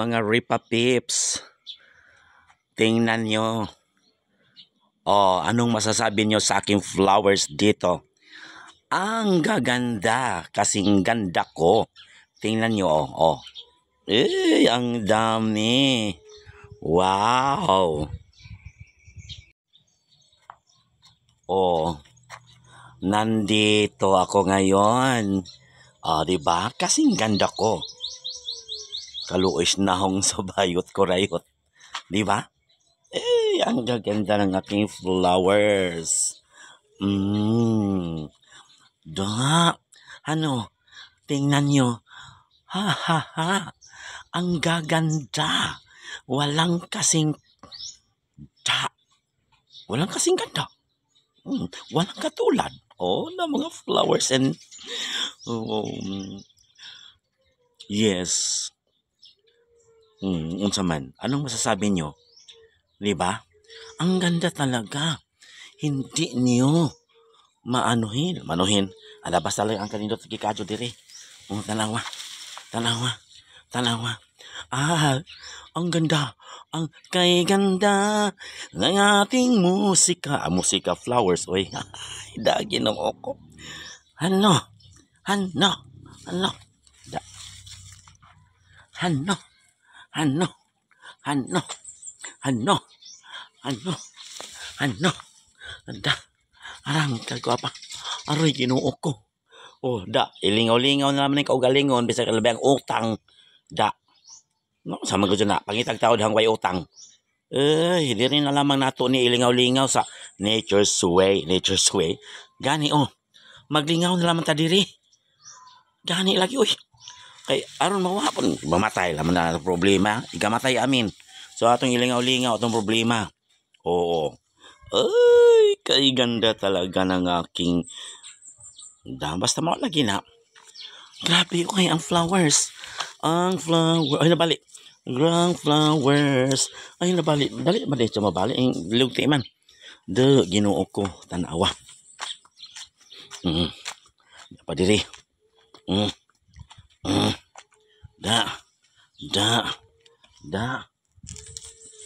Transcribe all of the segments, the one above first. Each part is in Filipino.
mga Ripa Pips. Tingnan nyo. Oh, anong masasabi nyo sa aking flowers dito? Ang gaganda, kasing ganda ko. Tingnan nyo, oh. oh. Eh, ang dami. Wow. Oh, nandito ako ngayon. Oh, diba Kasing ganda ko kaluoy nahong sa bayot korayot. Di ba? Eh, ang gaganda ng aking flowers. Mmm. Da. Ano? Tingnan nyo. Ha ha ha. Ang gaganda. Walang kasing da. Walang kasing ganda. Mm, walang katulad. Oh, na mga flowers and... Oh, um, yes. Mm, unsa man. Anong masasabi nyo? 'Di ba? Ang ganda talaga. Hindi niyo maanuhin, manuhin. Alabas talaga ang kanindot gikadyo dire. Mga oh, tanawa. Tanawa. Tanawa. Ah, ang ganda. Ang kay ganda ng ating musika. Ah, musika flowers, oy. Dagi ng oko. Ano? Ano? Ano? Da. Ano? ano, ano, ano, ano, ano, anda, arang kagwapa, aroy ginuok ko. Oh, da, ilingaw-lingaw na naman yung kaugalingon, bisag kalabi ang utang, da. No, sama ko dyan na, pangitag tao dahang way utang. Eh, hindi rin na lamang nato ni ilingaw-lingaw sa nature's way, nature's way. Gani, oh, maglingaw na lamang ta diri. Gani lagi, uy. Kay aron mawapon mamatay laman na ang problema. ikamatay amin. So atong ilingaw-lingaw atong problema. Oo. Ay, kay ganda talaga ng aking dam. Basta mo lagi na. Grabe ko kay ang flowers. Ang flower. Ay, nabalik. Grand flowers. Ay, nabalik. Dali, balik. So, mabalik. Ang lugti man. The, ginoo ko. Tanawa. Mm. Dapat diri. Mm. da da da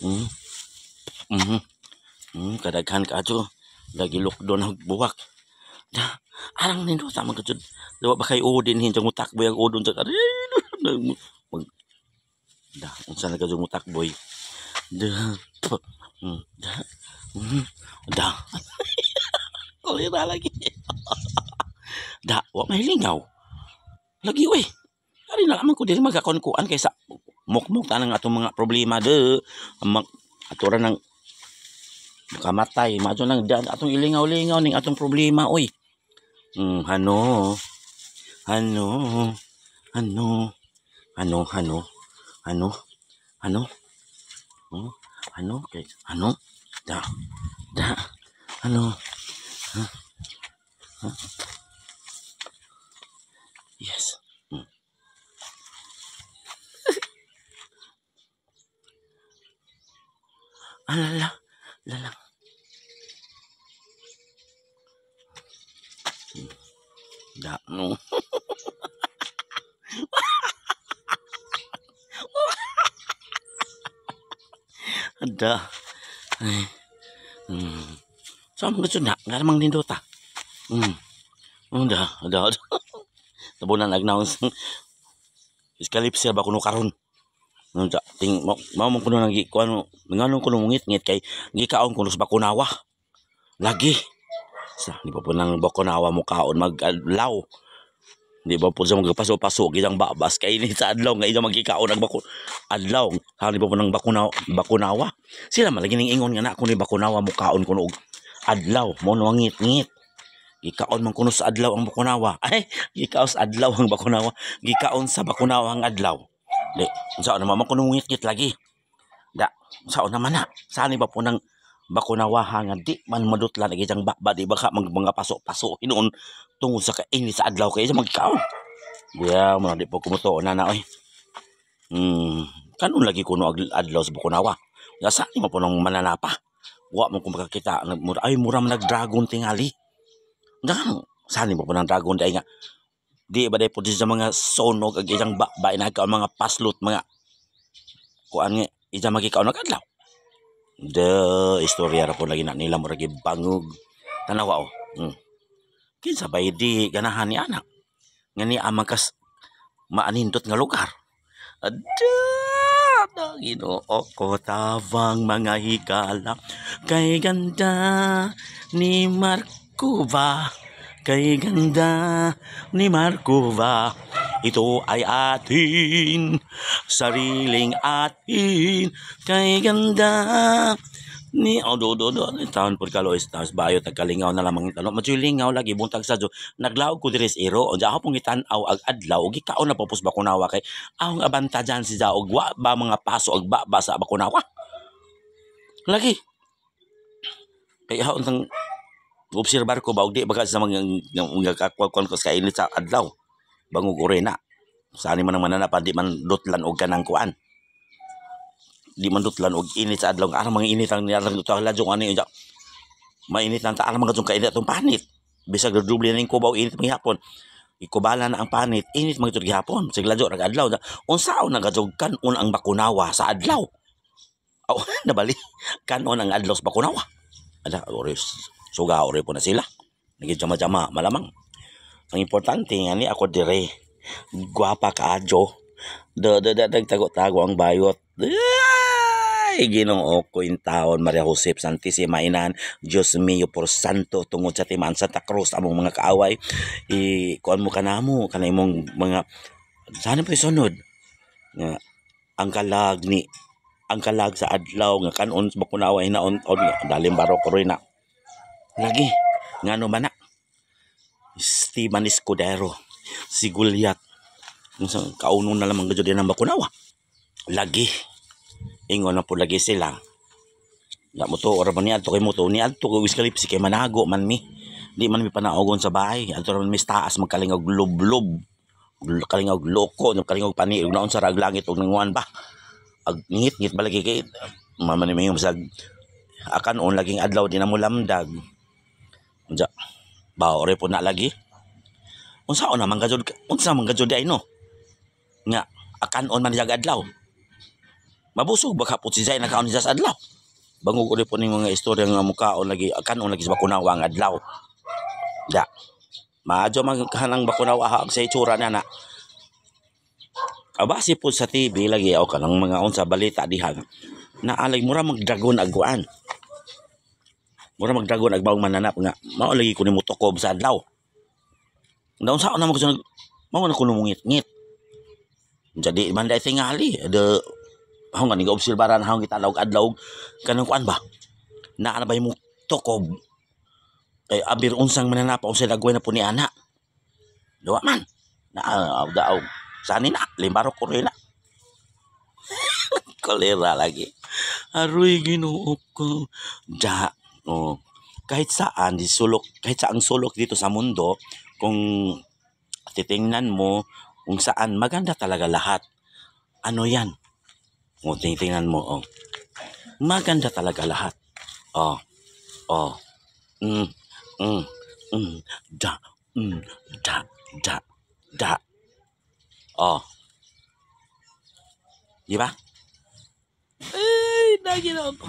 Hmm, hmm, hmm. Kadangkan kacau lagi lockdown buak. da arang ni tu sama kacau. Lewat pakai odin hingga utak boy yang odun cakar. Dah, unsan lagi kacau mutak boy. Dah, hmm, dah, hmm, dah. Kolera lagi. da wak mailing kau. Lagi weh. Ari na naman ko diri magkakonkuan kaysa mukmuk tanang atong mga problema de. Mak atura nang makamatay. Madyo nang dyan atong ilingaw-lingaw ning atong problema oy. Mm, ano? Ano? Ano? Ano? Ano? Ano? Ano? Hmm? Ano? Okay. Ano? Da. Da. Ano? Huh? Huh? Yes. Alala. Alala. Da, no. Ada. Hmm. So, ang gusto na, nga namang Hmm. Ada, hmm, ada, Tebunan Tabunan, agnaon. Iskalipsir ba kuno karon? no ja ting mo mo kuno nang gikuan mo ngano kuno mungit ngit kay gikaon kuno sa bakunawa lagi sa di ba po nang bakunawa mo kaon maglaw di ba po sa mga paso-paso gidang babas kay ni sa adlaw nga idang magikaon ang bakun adlaw ha di ba po nang bakunaw bakunawa sila malagi ning ingon nga na kuno bakunawa mo kaon kuno adlaw mo no ngit-ngit gikaon man kuno sa adlaw ang bakunawa ay gikaon sa adlaw ang bakunawa gikaon sa bakunawa ang adlaw Di, sao naman mo kunong ngikit lagi. Da, sao naman na. Sani ba po nang bakunawahan nga di man madutla na gitang bakba di baka mag mga paso-paso hinoon tungod sa kaini sa adlaw kay sa magkaw. Guya mo na di po kumuto na na oy. Hmm, kanon lagi kuno adlaw sa bakunawa. Ya sani mo po nang mananapa. Wa mo kung makakita ay mura man nag-dragon tingali. Nga, sani mo po nang dragon dai nga di ibaday po dito sa mga sonog at isang babae na ikaw mga paslut mga kuan nga isang magikaw na kadlaw the istorya na po lagi na nila mo lagi bangug tanaw ako oh. hmm. kinsa ba di ganahan ni anak nga ni amang kas maanindot nga lugar the Ino ako oh, tabang mga higala Kay ganda ni Marco ba? kay ganda ni Markova. Ito ay atin, sariling atin, kay ganda ni oh do do do taon pud kalo oh, istas bayo tagkalingaw na lamang tanong majulingaw lagi buntag sa naglaog ko diri iro unsa ako pong itan-aw ag adlaw og ikaon na popos ba kunawa kay ahong abantajan si daog wa ba mga paso og ba basa ba kunawa lagi kay ahon tang obserbar ko ba og di baga sa mga mga kakwakon ko sa init sa adlaw bangog orena sa ani man mananapan di man dutlan og kanang kuan di man dutlan og init sa adlaw ara mga init ang nilang tuwa lajong ani unya mainit nang taal mga jung kainit tong panit bisa duble ning ko kubaw init mihapon ikubala na ang panit init mga jud gihapon sig ladyo rag adlaw unsaon nagadjog kanon ang bakunawa sa adlaw aw nabali kanon ang adlaw sa bakunawa ada oris So gaore po na sila. Naging jama-jama malamang. Ang importante nga ni ako dire. Guwapa ka adyo. Dagtago-tago ang bayot. Ay, ginoo ko in taon, Maria Josep Santisima Inan, Diyos mio por santo, tungod sa timan Santa Cruz, among mga kaaway, i kuan mo kanamo, kanay mong mga, sana po isunod, nga, ang kalag ni, ang kalag sa adlaw, nga kanon, bakunaway na on, on, dalim baro ko rin na, lagi ngano mana na Esteban Escudero si Goliath kauno na lamang gadyo din ang bakunawa lagi ingon na po lagi sila na mo to oraban ni adto kay mo to ni adto kay wiskalip si kay manago man mi di man mi panaogon sa bahay adto man mi taas magkalingog lublob kalingog loko kalingog pani ug naon sa raglangit ug nanguan ba ag ngit ngit balagi kay mamani mi sa akan on laging adlaw din na mo lamdag Unsa? Baore po na lagi. Unsa ona man gajud unsa man ay no. Nga akan on man jag adlaw. Mabusog baka po si Zay nakaon sa adlaw. Bangog ko po ning mga istorya nga on lagi akan on lagi sa bakunawa ang adlaw. Da. maajo man kanang bakunawa ha sa itsura niya na. Abase po sa TV lagi ako kanang mga unsa balita na Naalag mura magdragon aguan mura magdagon agbaong mananap nga mao lagi ko ni mutokob sa adlaw daon sa na mo ko mao na ko ngit ngit jadi man dai tingali de hong nga ni obserbaran hong kita lawg adlaw kanang kuan ba na ana ba mo tokob ay eh, abir unsang mananapa unsay dagway na po ni ana duwa man na uh, daog sani na limbaro ko rin na kolera lagi aruy ginuop ko da Oh, kahit saan, di sulok, kahit saang sulok dito sa mundo, kung titingnan mo kung saan maganda talaga lahat. Ano yan? O, titingnan mo, oh. Maganda talaga lahat. Oh, oh. Mm, mm, mm, da, mm, da, da, da. Oh. Di ba? Ay, naginaw ko.